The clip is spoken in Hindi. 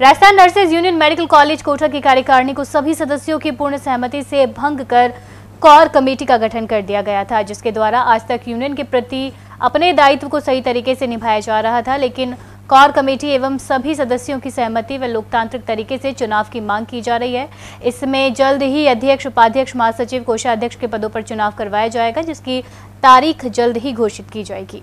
Rajasthan nurses union medical college Kota की कार्यकारिणी को सभी सदस्यों की पूर्ण सहमति से भंग कर कोर कमेटी का गठन कर दिया गया था जिसके द्वारा आज तक यूनियन के प्रति अपने दायित्व को सही तरीके से निभाया जा रहा था लेकिन कोर कमेटी एवं सभी सदस्यों की सहमति व लोकतांत्रिक तरीके से चुनाव की मांग की जा रही है इसमें जल्द ही अध्यक्ष उपाध्यक्ष महासचिव कोषाध्यक्ष के पदों पर चुनाव करवाया जाएगा जिसकी तारीख जल्द ही घोषित की जाएगी